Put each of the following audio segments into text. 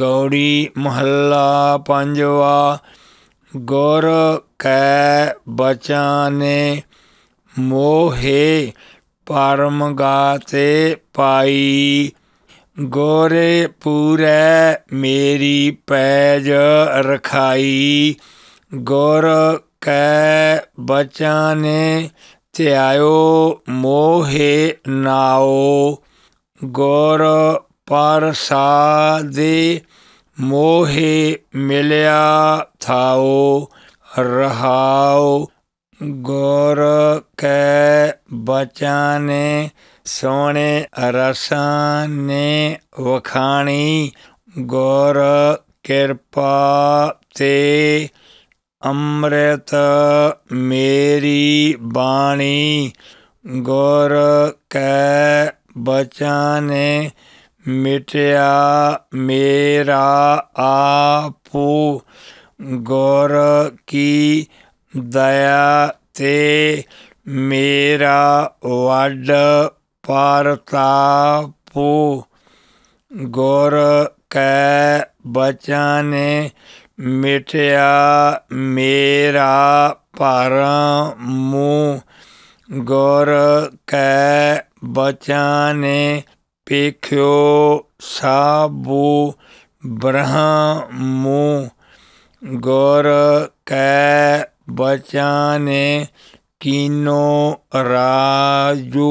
ਗੌੜੀ ਮਹੱਲਾ ਪੰਜਵਾ ਗੁਰ ਕੈ ਬਚਾਨੇ ਮੋਹੇ ਪਰਮ ਗਾਤੇ ਪਾਈ ਗੋਰੇ ਪੂਰੇ ਮੇਰੀ ਪੈਜ ਰਖਾਈ ਗੁਰ ਕੈ ਬਚਾਨੇ ਤੇ ਆਇਓ ਮੋਹੇ ਨਾਓ ਗੁਰ ਦੇ ਮੋਹੇ ਮਿਲਿਆ ਥਾਉ ਰਹਾਉ ਗੁਰ ਕੈ ਬਚਾਨੇ ਸੋਹਣੇ ਅਰਸਾਨੇ ਵਖਾਣੀ ਗੁਰ ਕਿਰਪਾ ਤੇ ਅੰਮ੍ਰਿਤ ਮੇਰੀ ਬਾਣੀ ਗੁਰ ਕੈ ਬਚਾਨੇ ਮਿਟਿਆ ਮੇਰਾ ਆਪੂ ਗੁਰ ਕੀ ਦਇਆ ਤੇ ਮੇਰਾ ਵੱਡ ਪਰਤਾਪੂ ਗੁਰ ਕੈ ਬਚਾਨੇ ਮਿਟਿਆ ਮੇਰਾ ਪਰਮ ਗੁਰ ਕੈ ਬਚਾਨੇ पेख्यो साबु ब्रह्मु गौर कै बचाने किनो राजू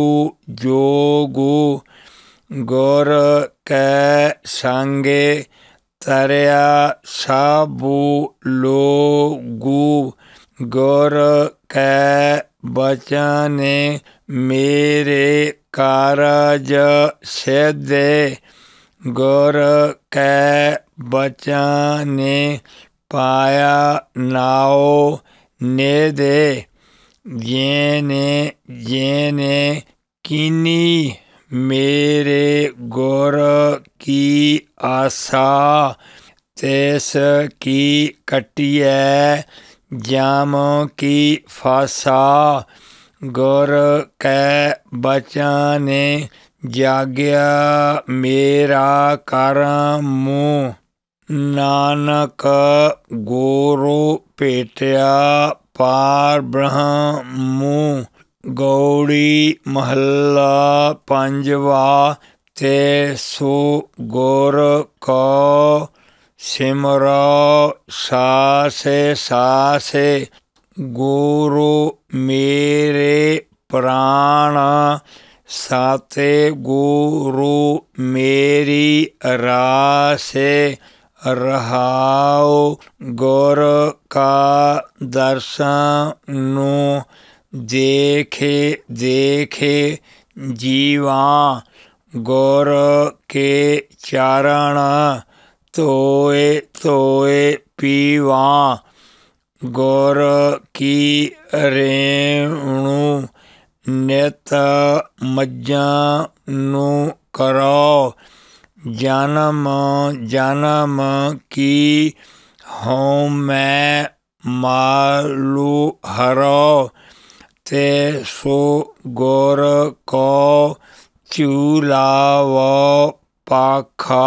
जोगु गौर कै संगे तरया साबु लोगु गौर कै बचाने मेरे ਕਾਰਜ ਸਿਧੇ ਗੁਰ ਕੈ ਬਚਾਨੇ ਪਾਇਆ ਨਾਉ ਦੇ ਜੇਨੇ ਜੇਨੇ ਕਿਨੀ ਮੇਰੇ ਗੁਰ ਕੀ ਆਸਾ ਤੇਸ ਕੀ ਕਟਿਐ ਜਾਮ ਕੀ ਫਾਸਾ ਗੁਰ ਕੈ ਬਚਾਨੇ ਜਾਗਿਆ ਮੇਰਾ ਕਰਮੂ ਨਾਨਕ ਗੋਰੋ ਭੇਟਿਆ ਪਾਰ ਬ੍ਰਹਮੂ ਗੌੜੀ ਮਹੱਲਾ ਪੰਜਵਾ ਤੇ ਸੋ ਗੁਰ ਕੋ ਸਿਮਰੋ ਸਾਸੇ ਸਾਸੇ ਗੁਰੂ ਮੇਰੇ ਪ੍ਰਾਣ ਸਾਤੇ ਗੁਰੂ ਮੇਰੀ ਰਾਸੇ ਰਹਾਉ ਗੁਰ ਕਾ ਦਰਸ਼ਨ ਨੂੰ ਦੇਖੇ ਦੇਖੇ ਜੀਵਾ ਗੁਰ ਕੇ ਚਰਣ ਤੋਏ ਤੋਏ ਪੀਵਾ ਗੁਰ ਕੀ ਰੇਣੂ ਨਿਤ ਮੱਜਾਂ ਨੂੰ ਕਰੋ ਜਨਮ ਜਨਮ ਕੀ ਹਉ ਮੈਂ ਮਾਲੂ ਹਰੋ ਤੇ ਸੋ ਗੁਰ ਕੋ ਚੂਲਾਵ ਪਾਖਾ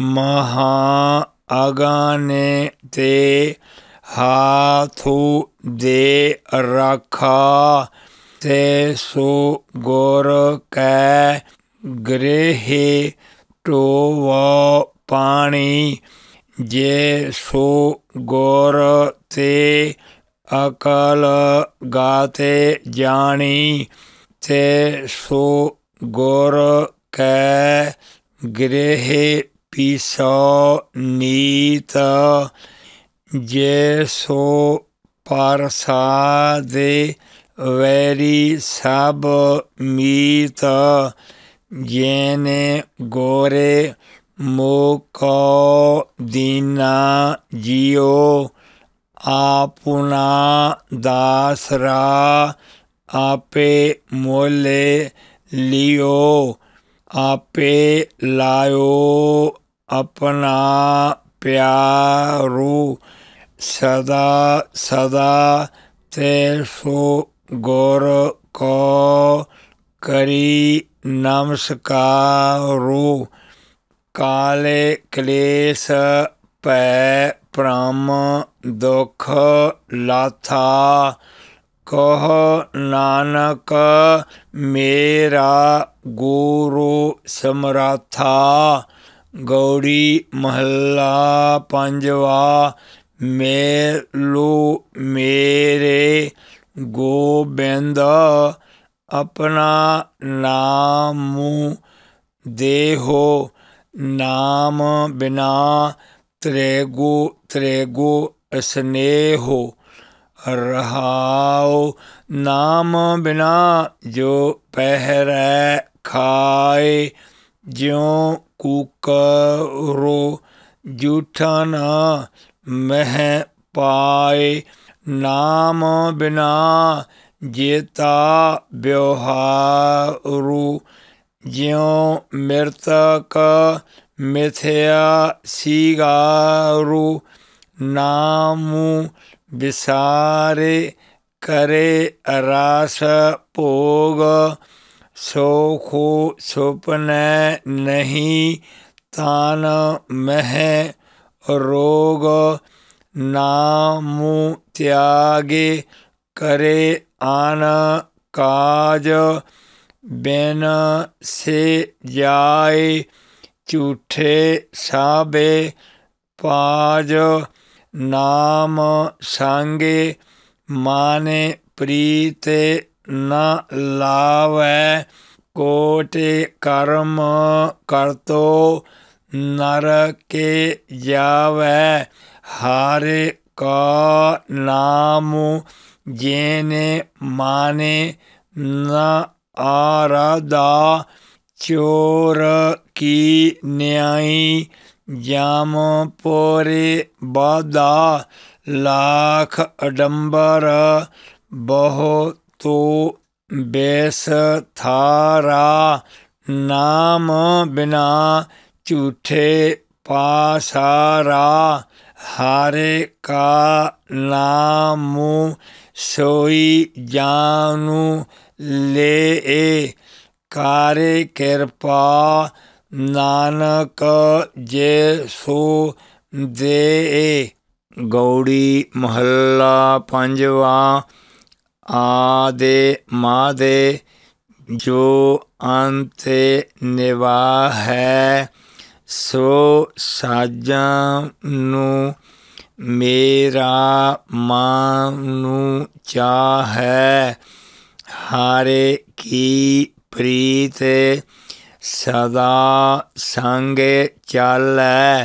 ਮਹਾ ਅਗਾਨੇ ਤੇ ਹਾਥੂ ਦੇ ਰਖਾ ਤੇ ਸੋ ਗੁਰ ਕੈ ਗ੍ਰਹਿ ਟੋਵ ਪਾਣੀ ਜੇ ਸੋ ਗੁਰ ਤੇ ਅਕਲ ਗਾਤੇ ਜਾਣੀ ਤੇ ਸੋ ਗੁਰ ਕੈ ਗ੍ਰਹਿ ਪੀਸੋ ਨੀਤ ਜੇ ਸੋ ਪਰਸਾ ਦੇ ਵੈਰੀ ਸਭ ਮੀਤ ਜੇਨੇ ਗੋਰੇ ਮੋਕੋ ਦੀਨਾ ਜਿਓ ਆਪੁਨਾ ਦਾਸਰਾ ਆਪੇ ਮੋਲੇ ਲਿਓ ਆਪੇ ਲਾਇਓ ਆਪਣਾ प्यारो सदा सदा तेरसो गौर को करी नमस्कारो काले क्लेश पै प्रम दुख लाथा कह नानक मेरा गुरु समराथा ਗੌੜੀ ਮਹੱਲਾ ਪੰਜਵਾ ਮੇਲੂ ਮੇਰੇ ਗੋਬਿੰਦ ਆਪਣਾ ਨਾਮ ਦੇਹੋ ਨਾਮ ਬਿਨਾ ਤ੍ਰੇਗੋ ਤ੍ਰੇਗੋ ਸਨੇਹੋ ਰਹਾਉ ਨਾਮ ਬਿਨਾ ਜੋ ਪਹਿਰੈ ਖਾਏ ਜਿਉ ਕੂਕਰੋ ਜੂਠਾ ਨਾ ਮਹਿ ਪਾਏ ਨਾਮ ਬਿਨਾ ਜੇਤਾ ਬਿਵਹਾਰੂ ਜਿਉ ਮਿਰਤਕ ਮਿਥਿਆ ਸੀਗਾਰੂ ਨਾਮੂ ਵਿਸਾਰੇ ਕਰੇ ਅਰਾਸ ਭੋਗ ਸੋ ਖੋ ਸੁਪਨੈ ਨਹੀਂ ਤਾਨ ਮਹਿ ਰੋਗ ਨਾਮੁ ਤਿਆਗੇ ਕਰੇ ਆਨ ਕਾਜ ਬਿਨ ਸੇ ਜਾਏ ਝੂਠੇ ਸਾਬੇ ਪਾਜ ਨਾਮ ਸੰਗੇ ਮਾਨੇ ਪ੍ਰੀਤੇ ਨਾ ਲਾਵੇ ਕੋਟੇ ਕਰਮ ਕਰਤੋ ਨਰਕੇ ਜਾਵੇ ਹਾਰੇ ਕਾ ਨਾਮ ਜੇਨੇ ਮਾਨੇ ਨਾ ਆਰਾਦਾ ਚੋਰ ਕੀ ਨਿਆਈ ਜਾਮ ਪੋਰੇ ਬਾਦਾ ਲਾਖ ਅਡੰਬਰ ਬਹੁਤ ਤੂ ਬੇਸਥਾਰਾ ਨਾਮ ਬਿਨਾ ਝੂਠੇ ਪਾਸਾਰਾ ਹਾਰੇ ਕਾ ਨਾਮੂ ਸੋਈ ਜਾਨੂ ਲੈ ਕਾਰੇ ਕਿਰਪਾ ਨਾਨਕ ਜੇ ਸੋ ਦੇ ਗੌੜੀ ਮਹੱਲਾ ਪੰਜਵਾ ਆਦੇ ਮਾਦੇ ਜੋ ਅੰਤੇ ਨਿਵਾ ਹੈ ਸੋ ਸਾਜਾ ਨੂੰ ਮੇਰਾ ਮਾਂ ਨੂੰ ਚਾਹ ਹੈ ਹਾਰੇ ਕੀ ਪ੍ਰੀਤ ਸਦਾ ਸੰਗ ਚੱਲੈ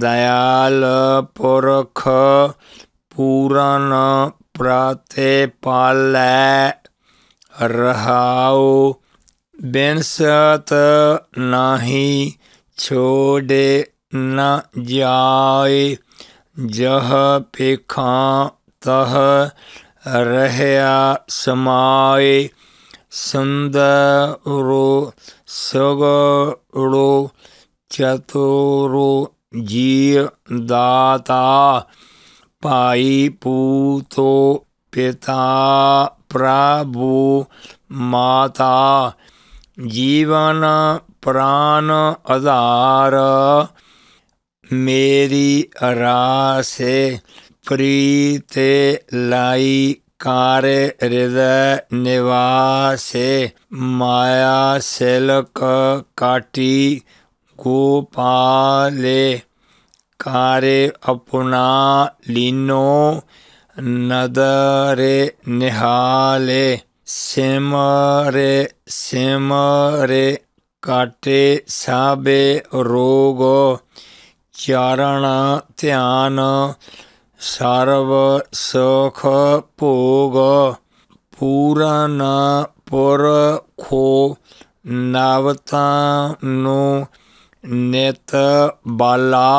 ਦਇਆਲ ਪੁਰਖ ਪੂਰਨ ਪ੍ਰਾਤੇ ਪਾਲੈ ਰਹਾਉ ਬਿਨਸਤ ਨਾਹੀ ਛੋੜੇ ਨ ਜਾਏ ਜਹ ਪੇਖਾ ਤਹ ਰਹਿਆ ਸਮਾਏ ਸੁੰਦਰੋ ਸਗੜੋ ਚਤੁਰੋ ਜੀ ਦਾਤਾ ਭਾਈ ਪੂਤੋ ਪਿਤਾ ਪ੍ਰਭੂ ਮਾਤਾ ਜੀਵਨ ਪ੍ਰਾਨ ਅਧਾਰ ਮੇਰੀ ਰਾਸੇ ਪ੍ਰੀਤੇ ਲਾਈ ਕਾਰ ਹਿਰਦੈ ਨਿਵਾਸੇ ਮਾਇਆ ਸਿਲਕ ਕਾਟੀ ਗੋਪਾਲੇ कार्य अपना लीनो नदरे निहाले सिमरे सिमरे काटे साबे रोग ਚਾਰਣ ਧਿਆਨ ਸਰਵ ਸੁਖ ਭੋਗ ਪੂਰਨ ਪੁਰ ਖੋ ਨਵਤਾ ਨੂੰ ਨਿਤ ਬਾਲਾ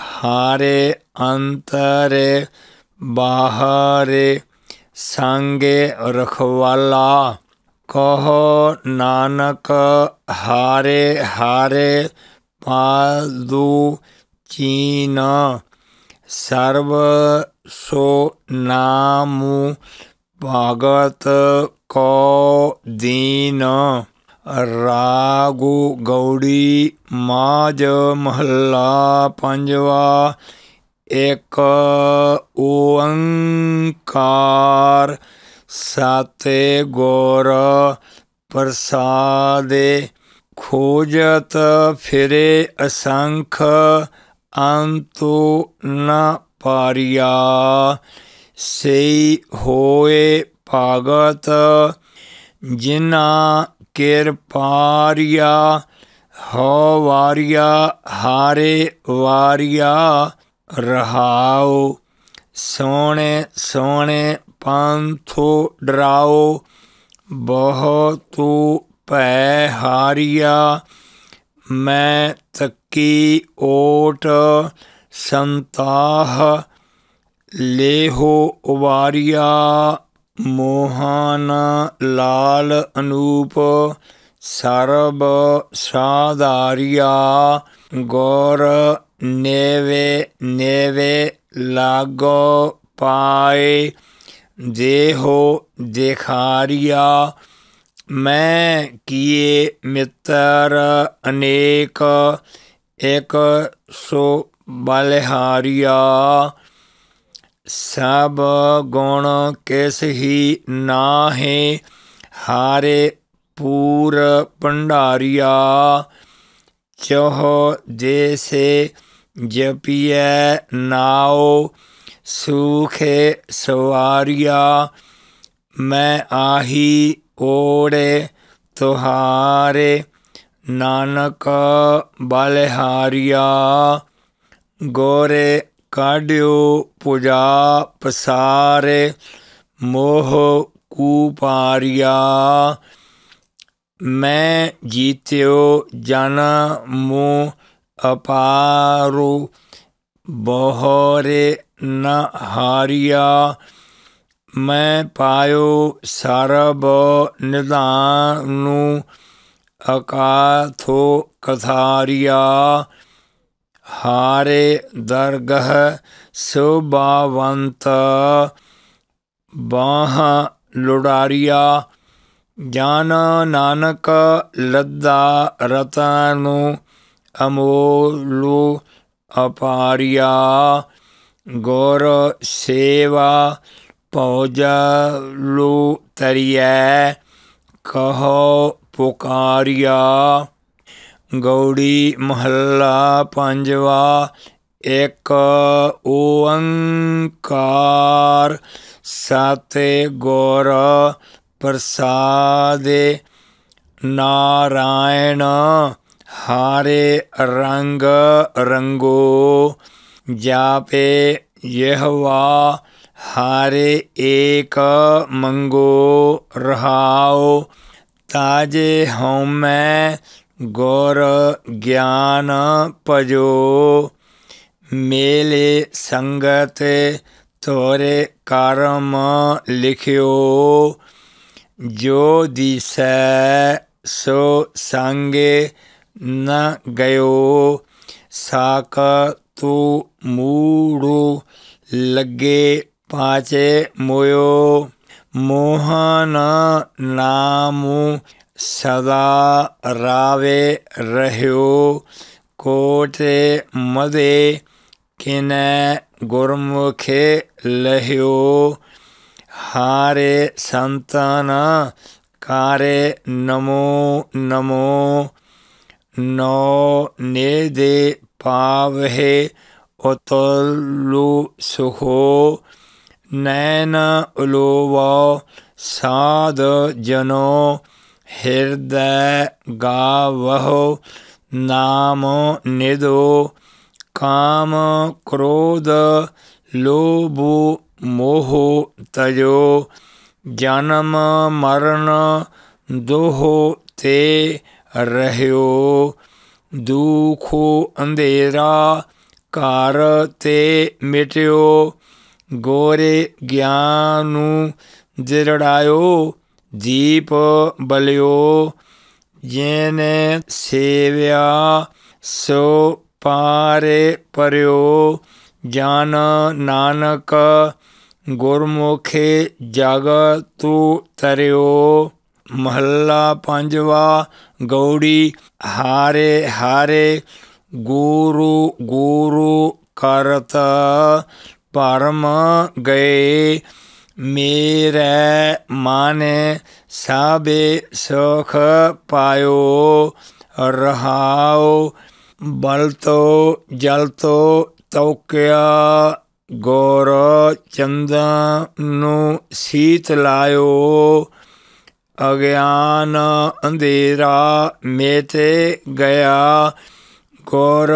ਹਾਰੇ ਅੰਤਰੇ ਬਾਹਰੇ ਸੰਗੇ ਰਖਵਾਲਾ ਕੋ ਨਾਨਕ ਹਾਰੇ ਹਾਰੇ ਪਾਦੂ ਚੀਨ ਸਰਬ ਸੋ ਨਾਮੁ ਭਗਤ ਕੋ ਦੀਨ ਰਾਗੋ ਗੌੜੀ ਮਾਜ ਮਹੱਲਾ ਪੰਜਵਾ ਇਕ ਓੰਕਾਰ ਸਤੇ ਗੁਰ ਪ੍ਰਸਾਦੇ ਖੋਜਤ ਫਿਰੇ ਅਸੰਖ ਅੰਤੋ ਨ ਪਾਰਿਆ ਸੇ ਹੋਏ ਭਗਤ ਜਿਨ੍ਹਾਂ ਕਿਰਪਾਰੀਆ ਹੋ ਵਾਰੀਆ ਹਾਰੇ ਵਾਰੀਆ ਰਹਾਓ ਸੋਹਣੇ ਸੋਹਣੇ ਪੰਥੋ ਡਰਾਓ ਬਹੁ ਤੂ ਭੈ ਹਾਰੀਆ ਮੈਂ ਤੱਕੀ ਓਟ ਸੰਤਾਹ ਲੇਹੋ ਉਵਾਰੀਆ ਮੋਹਨ ਲਾਲ ਅਨੂਪ ਸਰਬ ਸਾਧਾਰਿਆ ਗੌਰ ਨੇਵੇ ਨੇਵੇ ਲਾਗੋ ਪਾਏ ਦੇਹੋ ਦੇਖਾਰਿਆ ਮੈਂ ਕੀਏ ਮਿੱਤਰ ਅਨੇਕ ਇਕ ਸੋ ਬਲਹਾਰੀਆ सब गुण किस ही ना है हारे पूर भंडारिया चह जैसे जपिए नाओ सूखे सवारिया मैं आही ओड़े तुहारे नानक बलहारिया गोरे ਕਾਢਿਓ ਪੂਜਾ ਪਸਾਰੇ ਮੋਹ ਕੂਪਾਰਿਆ ਮੈਂ ਜੀਤਿਓ ਜਨ ਮੂ ਅਪਾਰੂ ਬਹੋਰੇ ਨ ਹਾਰਿਆ ਮੈਂ ਪਾਇਓ ਸਰਬ ਨਿਦਾਨ ਨੂੰ ਅਕਾਥੋ ਕਥਾਰਿਆ ਹਾਰੇ ਦਰਗਹ ਸੋਭਾਵੰਤ ਬਾਹ ਲੁੜਾਰੀਆ ਜਾਨ ਨਾਨਕ ਲੱਦਾ ਰਤਾਨੂ ਅਮੋਲੂ ਅਪਾਰੀਆ ਗੌਰ ਸੇਵਾ ਪਉਜਲੂ ਤਰੀਐ ਕਹੋ ਪੁਕਾਰਿਆ ਗੌੜੀ ਮਹੱਲਾ ਪੰਜਵਾ ਇੱਕ ਓੰਕਾਰ ਸਾਤੇ ਗੁਰ ਪ੍ਰਸਾਦੇ ਨਾਰਾਇਣ ਹਾਰੇ ਰੰਗ ਰੰਗੋ ਜਾਪੇ ਯਹਵਾ ਹਾਰੇ ਏਕ ਮੰਗੋ ਰਹਾਓ ਤਾਜੇ ਹਉਮੈ ਗੁਰ ਗਿਆਨ ਭਜੋ ਮੇਲੇ ਸੰਗਤ ਤੋਰੇ ਕਰਮ ਲਿਖਿਓ ਜੋ ਦਿਸੈ ਸੋ ਸੰਗੇ ਨ ਗਇਓ ਸਾਕ ਤੂ ਮੂੜੂ ਲੱਗੇ ਪਾਚੇ ਮੋਇਓ ਮੋਹਨ ਨਾਮੂ ਸਦਾ ਰਾਵੇ ਰਹਿਓ ਕੋਟੇ ਮਦੇ ਕਿਨੈ ਗੁਰਮੁਖੇ ਲਹਿਓ ਹਾਰੇ ਸੰਤਨ ਕਾਰੇ ਨਮੋ ਨਮੋ ਨੋ ਨੇ ਦੇ ਪਾਵਹਿ ਉਤਲੂ ਸੁਖੋ ਨੈਨ ਉਲੋਵ ਸਾਧ ਜਨੋ ਹਿਰਦੈ ਗਾਵਹੁ नामो ਨਿਦੋ ਕਾਮ ਕ੍ਰੋਧ लोभो ਮੋਹ ਤਜੋ ਜਨਮ ਮਰਨ ਦੋਹੋ ਤੇ ਰਹਿਓ ਦੁਖੋ ਅੰਧੇਰਾ ਘਰ ਤੇ ਮਿਟਿਓ ਗੋਰੇ ਗਿਆਨ ਜਿਰੜਾਇਓ ਦੀਪ ਬਲਿਓ ਜੇਨੇ ਸੇਵਿਆ ਸੋ ਪਾਰੇ ਪਰਿਓ ਜਾਨ ਨਾਨਕ ਗੁਰਮੁਖੇ ਜਗ ਤੂ ਤਰਿਓ ਮਹੱਲਾ ਪੰਜਵਾ ਗੌੜੀ ਹਾਰੇ ਹਾਰੇ ਗੁਰੂ ਗੁਰੂ ਕਰਤ ਪਰਮ ਗਏ ਮੇਰੇ ਮਨ ਸਾਬੇ ਸੁਖ ਪਾਇਓ ਰਹਾਉ ਬਲਤੋ ਜਲਤੋ ਤੌਕਿਆ ਗੋਰ ਚੰਦ ਨੂੰ ਸੀਤ ਲਾਇਓ ਅਗਿਆਨ ਅੰਧੇਰਾ ਮੇਤੇ ਗਿਆ ਗੋਰ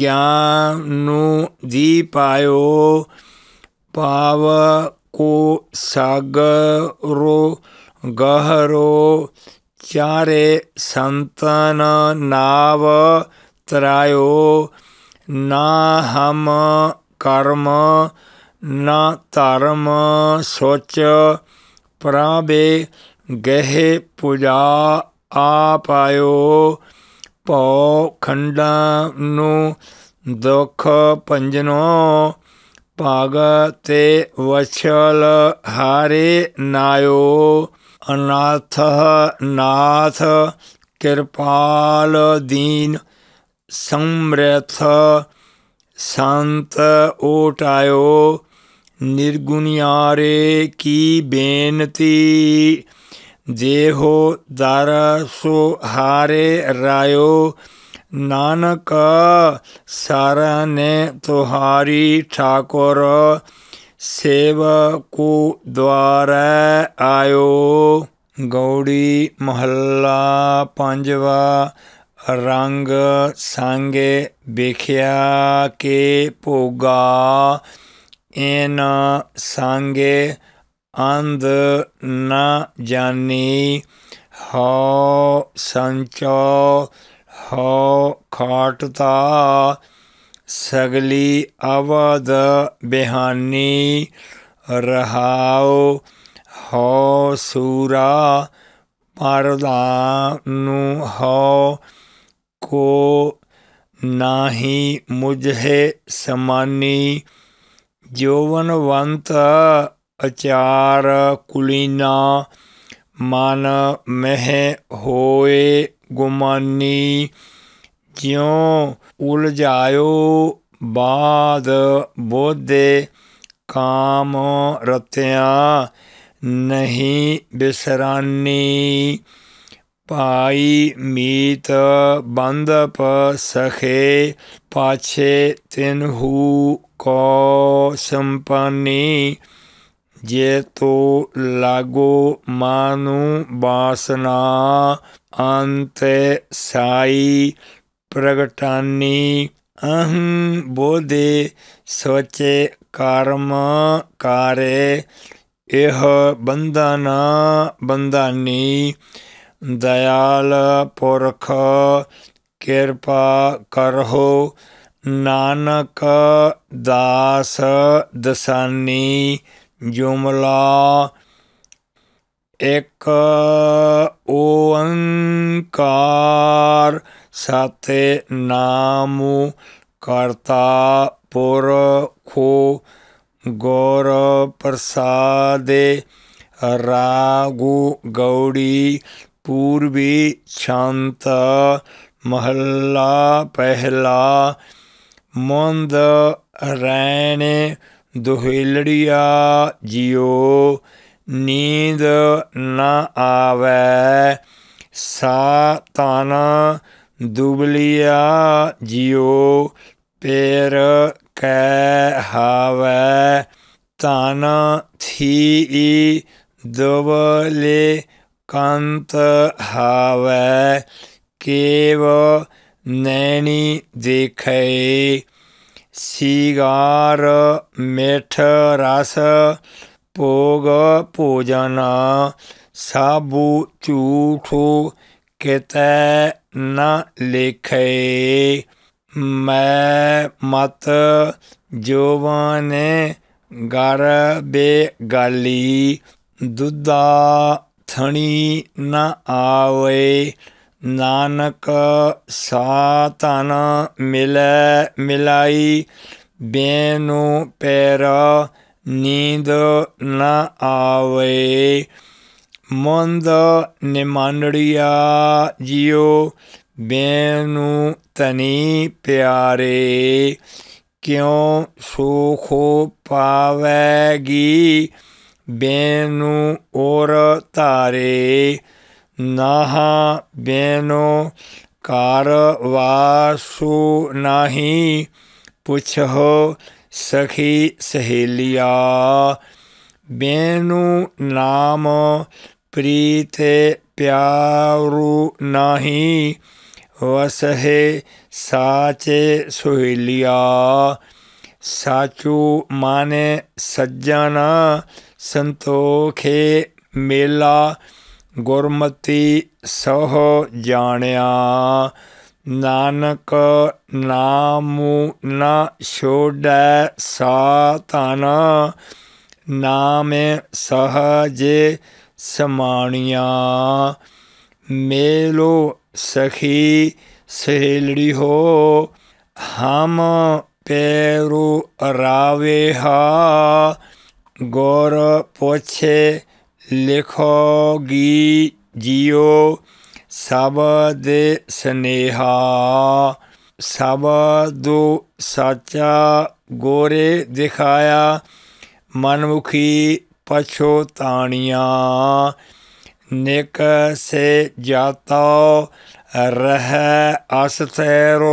ਗਿਆਨ ਨੂੰ ਦੀਪਾਇਓ ਪਾਵ ਕੋ ਸਗ ਰੋ ਗਹਰੋ ਚਾਰੇ ਸੰਤਨ ਨਾਵ ਤਰਾਇਓ ਨਾ ਹਮ ਕਰਮ ਨਾ ਧਰਮ ਸੋਚ ਪ੍ਰਾਬੇ ਗਹਿ ਪੂਜਾ ਆਪਾਇਓ ਪੋ ਖੰਡਾ ਨੂੰ ਦੁਖ ਪੰਜਨੋ पागते वचल हरे नायो अनाथ नाथ कृपाल दीन समृथ संत ओटायो निर्गुणियारे की बेनती जेहो दरसो हारे रायो ਨਾਨਕ ਸਾਰਾ ਨੇ ਤੁਹਾਰੀ ਠਾਕੁਰ ਸੇਵ ਕੋ ਦਵਾਰ ਆਇਓ ਗੌੜੀ ਮਹੱਲਾ ਪੰਜਵਾ ਰੰਗ ਸੰਗੇ ਵੇਖਿਆ ਕੇ ਭੋਗਾ ਇਨ ਸੰਗੇ ਅੰਧ ਨਾ ਜਾਣੀ ਹਉ ਸੰਚੋ ਹੋ ਖਾਟਤਾ ਸਗਲੀ ਅਵਦ ਬਿਹਾਨੀ ਰਹਾਉ ਹੋ ਸੂਰਾ ਪਰਦਾ ਨੂੰ ਹੋ ਕੋ ਨਾਹੀ ਮੁਝੇ ਸਮਾਨੀ ਜੋਵਨਵੰਤ ਅਚਾਰ ਕੁਲੀਨਾ ਮਨ ਮਹਿ ਹੋਏ ਗੁਮਾਨੀ ਜਿਉ ਉਲਝਾਇਓ ਬਾਦ ਬੋਧੇ ਕਾਮ ਰਤਿਆਂ ਨਹੀਂ ਬਿਸਰਾਨੀ ਭਾਈ ਮੀਤ ਬੰਦਪ ਸਖੇ ਪਾਛੇ ਤਿਨਹੂ ਕੋ ਸੰਪਾਨੀ ਜੇ ਤੋ ਲਾਗੋ ਮਾਨੂ ਬਾਸਨਾ ਅੰਤ ਸਾਈ ਪ੍ਰਗਟਾਨੀ ਅਹੰ ਬੋਧੇ ਸੋਚੇ ਕਰਮ ਕਾਰੇ ਇਹ ਬੰਧਨ ਬੰਧਾਨੀ ਦਇਆਲ ਪੁਰਖ ਕਿਰਪਾ ਕਰਹੋ ਨਾਨਕ ਦਾਸ ਦਸਾਨੀ ਜੁਮਲਾ ਇਕ ਓੰਕਾਰ ਸਤੇ ਨਾਮ ਕਰਤਾ ਪੁਰਖੋ ਗੁਰ ਪ੍ਰਸਾਦੇ ਰਾਗੂ ਗੌੜੀ ਪੂਰਬੀ ਸ਼ਾਂਤ ਮਹੱਲਾ ਪਹਿਲਾ ਮੰਦ ਰੈਣੇ ਦੁਹਿਲੜੀਆ ਜਿਓ नींद न आवे सा तन दुबलिया जियो पेर कै हावे ताना थी दुबले कंत हावे केव नैनी देख सिगार मेठ रस ਭੋਗ ਭੋਜਨਾ ਸਾਬੂ ਝੂਠੋ ਕਿਤੇ ਨ ਲਿਖੇ ਮੈਂ ਮਤ ਜੋਵਨ ਗਰ ਬੇ ਗਾਲੀ ਦੁੱਧਾ ਥਣੀ ਨ ਆਵੇ ਨਾਨਕ ਸਾਤਨ ਮਿਲੈ ਮਿਲਾਈ ਬੇਨੂ ਪੈਰਾ ਨੀਂਦ ਨਾ ਆਵੇ ਮੰਦ ਨਿਮਾਨੜੀਆ ਜਿਉ ਬੇਨੂ ਤਨੀ ਪਿਆਰੇ ਕਿਉ ਸੁਖੋ ਪਾਵੇਗੀ ਬੇਨੂ ਔਰ ਤਾਰੇ ਨਾਹ ਬੈਨੋ ਕਾਰ ਵਾਸੂ ਨਹੀਂ ਪੁੱਛੋ ਸਖੀ ਸਹੇਲੀਆ ਬੇਨੂ ਨਾਮ ਪ੍ਰੀਤੇ ਪਿਆਰੂ ਨਹੀਂ ਵਸਹਿ ਸਾਚੇ ਸੁਹੇਲੀਆ ਸਾਚੂ ਮਾਨੇ ਸੱਜਣ ਸੰਤੋਖੇ ਮੇਲਾ ਗੁਰਮਤੀ ਸੋਹ ਜਾਣਿਆ ਨਾਨਕ ਨਾਮੁ ਨ ਛੋੜੈ ਸਾਤਨ ਨਾਮੇ ਸਹਜੇ ਸਮਾਣੀਆਂ ਮੇਲੋ ਸਖੀ ਸਹੇਲੜੀ ਹੋ ਹਮ ਪੈਰੂ ਰਾਵੇ ਹਾ ਗੌਰ ਪੋਛੇ ਲਿਖੋਗੀ ਜੀਓ ਸ਼ਬਦ ਸਨੇਹਾ ਸ਼ਬਦੋ ਸਾਚਾ ਗੋਰੇ ਦਿਖਾਇਆ ਮਨਮੁਖੀ ਤਾਣੀਆਂ ਨਿਕ ਸੇ ਜਾਤਾ ਰਹਿ ਅਸਥੈਰੋ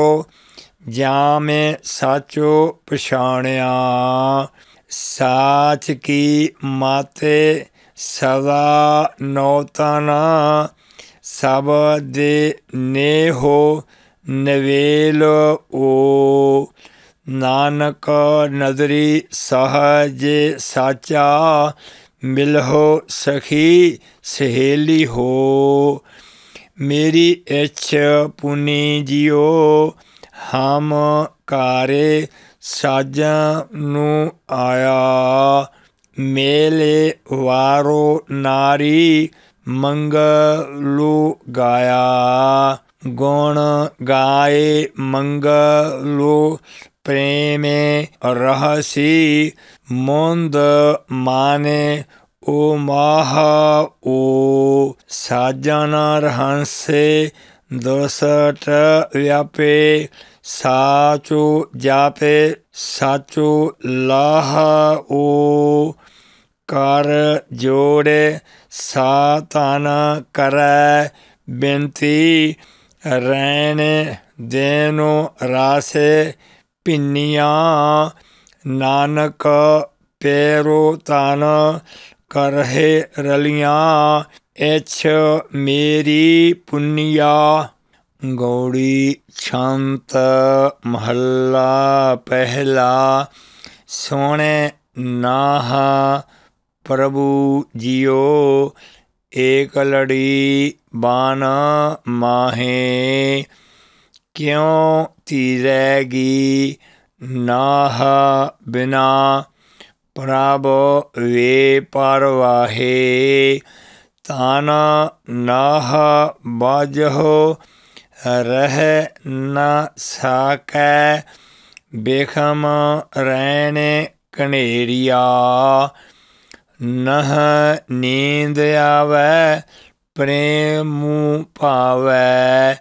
ਜਾਂ ਮੈਂ ਸਾਚੋ ਪਛਾਣਿਆ ਸਾਚ ਕੀ ਮਾਤੇ ਸਦਾ ਨੋਤਨਾ ਸਭ ਦੇ ਨੇਹੋ ਨਵੇਲ ਓ ਨਾਨਕ ਨਜ਼ਰੀ ਸਹਜ ਸਾਚਾ ਮਿਲਹੋ ਸਖੀ ਸਹੇਲੀ ਹੋ ਮੇਰੀ ਇਛ ਪੁਨੀ ਜਿਓ ਹਮ ਕਾਰੇ ਸਾਜਾ ਨੂੰ ਆਇਆ ਮੇਲੇ ਵਾਰੋ ਨਾਰੀ मंगलो गाया गौण गाए मंगलो प्रेम रहसी मंद माने ओ माह ओ साजन रहसे दसट व्यापे साचो जापे साचो लाह ओ ਕਰ ਜੋੜੇ ਸਾਤਨ ਕਰੈ ਬੇਨਤੀ ਰੈਣ ਦੇਨੋ ਰਾਸੇ ਪਿੰਨੀਆਂ ਨਾਨਕ ਪੈਰੋ ਤਨ ਕਰਹਿ ਰਲੀਆਂ ਇਛ ਮੇਰੀ ਪੁੰਨਿਆ ਗੌੜੀ ਛੰਤ ਮਹੱਲਾ ਪਹਿਲਾ ਸੋਹਣੇ ਨਾਹਾ ਪ੍ਰਭੂ ਜੀਓ ਏਕ ਲੜੀ ਬਾਨ ਮਾਹੇ ਕਿਉ ਤੀਰੈਗੀ ਨਾਹ ਬਿਨਾ ਪ੍ਰਭ ਵੇ ਪਰਵਾਹੇ ਤਾਨ ਨਾਹ ਬਾਜਹੁ ਰਹਿ ਨਾ ਸਾਕੈ ਬੇਖਮ ਰਹਿਣੇ ਕਨੇਰੀਆ ਨਹ ਨੀਂਦ ਆਵੇ ਪ੍ਰੇਮੂ ਪਾਵੇ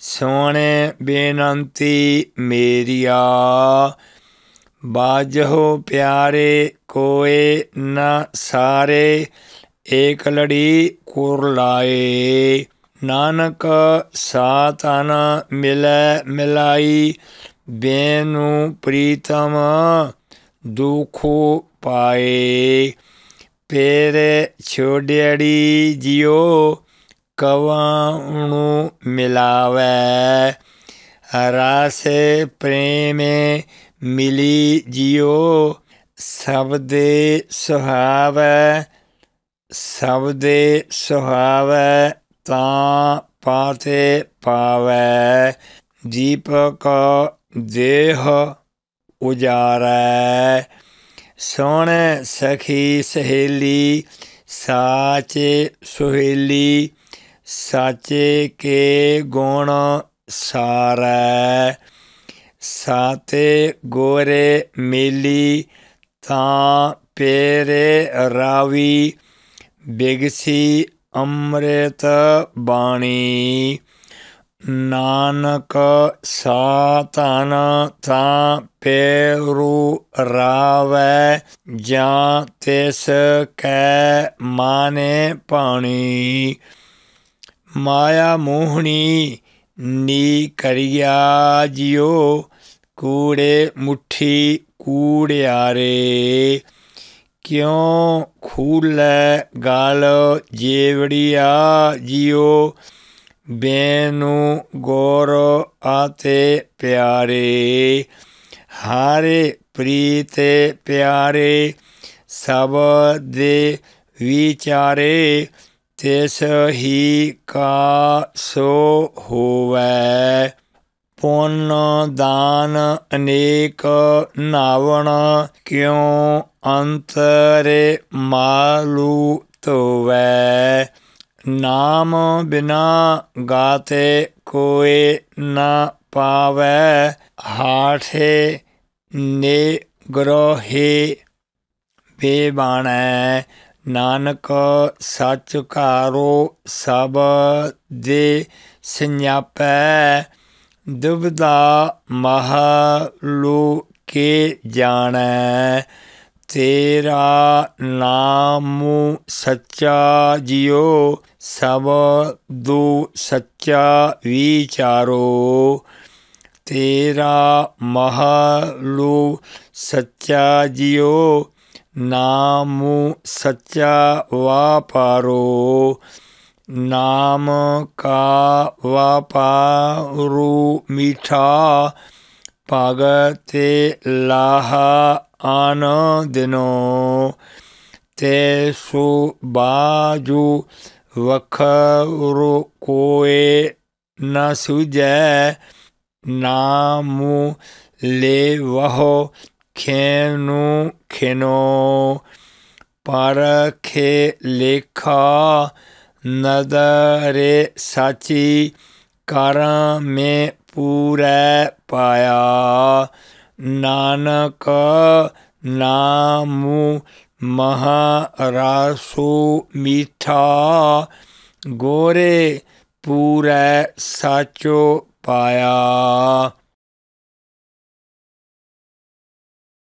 ਸੋਹਣੇ ਬੇਨੰਤੀ ਮੇਰੀਆ ਬਾਜੋ ਪਿਆਰੇ ਕੋਏ ਨਾ ਸਾਰੇ ਏਕ ਲੜੀ ਕੁਰ ਲਾਏ ਨਾਨਕ ਸਾਤਨ ਮਿਲੈ ਮਿਲਾਈ ਬੇਨੂ ਪ੍ਰੀਤਮ ਦੁਖੋ ਪਾਏ ਫਿਰ ਛੋੜਿਆੜੀ ਜਿਉ ਕਵਾਂ ਨੂੰ ਮਿਲਾਵੇ ਰਸ ਪ੍ਰੇਮੇ ਮਿਲੀ ਜਿਉ ਸਬਦੇ ਸੁਹਾਵੇ ਸਬਦੇ ਸੁਹਾਵੇ ਤਾਂ ਪਾਤੇ ਪਾਵੇ ਦੀਪਕ ਦੇਹ ਉਜਾਰੇ ਸੋਹਣ ਸਖੀ ਸਹੇਲੀ ਸਾਚੇ ਸੁਹੇਲੀ ਸਾਚੇ ਕੇ ਗੁਣ ਸਾਰੈ ਸਾਤੇ ਗੋਰੇ ਮੇਲੀ ਤਾਂ ਪੇਰੇ ਰਾਵੀ ਬਿਗਸੀ ਅੰਮ੍ਰਿਤ ਬਾਣੀ ਨਾਨਕ ਸਾਤਨ ਤਾਂ ਪੇਰੂ ਰਾਵੇ ਜਾਂ ਤਿਸ ਕੈ ਮਾਨੇ ਪਾਣੀ ਮਾਇਆ ਮੋਹਣੀ ਨੀ ਕਰਿਆ ਜਿਉ ਕੂੜੇ ਮੁਠੀ ਕੂੜਿਆਰੇ ਕਿਉ ਖੂਲੇ ਗਾਲ ਜੇਵੜੀਆ ਜਿਉ ਬੇਨੂ ਗੋਰ ਆਤੇ ਪਿਆਰੇ ਹਾਰੇ ਪ੍ਰੀਤੇ ਪਿਆਰੇ ਸਭ ਦੇ ਵਿਚਾਰੇ ਤਿਸ ਹੀ ਕਾ ਸੋ ਹੋਵੇ ਪੁੰਨ ਦਾਨ ਅਨੇਕ ਨਾਵਣ ਕਿਉ ਅੰਤਰੇ ਮਾਲੂ ਤੋਵੇ ਨਾਮ ਬਿਨਾ ਗਾਤੇ ਕੋਏ ਨਾ ਪਾਵੈ ਹਾਠੇ ਨੇ ਗਰੋਹੇ ਬੇਬਾਣੈ ਨਾਨਕ ਸੱਚ ਘਾਰੋ ਸਭ ਦੇ ਸਿਨਿਆਪੈ ਦੁਬਦਾ ਮਹਾ ਲੋਕੇ ਜਾਣੈ ਤੇਰਾ ਨਾਮ ਸੱਚਾ ਜਿਉ ਸਭ ਦੂ ਸੱਚਾ ਵਿਚਾਰੋ ਤੇਰਾ ਮਹਲੂ ਸੱਚਾ ਜਿਉ ਨਾਮ ਸੱਚਾ ਵਾਪਾਰੋ ਨਾਮ ਕਾ ਵਾਪਾਰੂ ਮਿਠਾ ਭਗਤੇ ਲਾਹਾ ਆਨ ਦਿਨੋ ਤੇ ਸੁ ਬਾਜੂ ਵਖਰੂ ਕੋਏ ਨ ਸੁਜੈ ਨਾਮੂ ਲੇ ਵਹ ਖੇਨੂ ਖੇਨੋ ਪਰਖੇ ਲੇਖਾ ਨਦਰੇ ਸਾਚੀ ਕਰਮੇ ਪੂਰੇ ਪਾਇਆ ਨਾਨਕ ਨਾਮੁ ਮਹਾਰਾਸੂ ਮੀਠਾ ਗੋਰੇ ਪੂਰੇ ਸਾਚੋ ਪਾਇਆ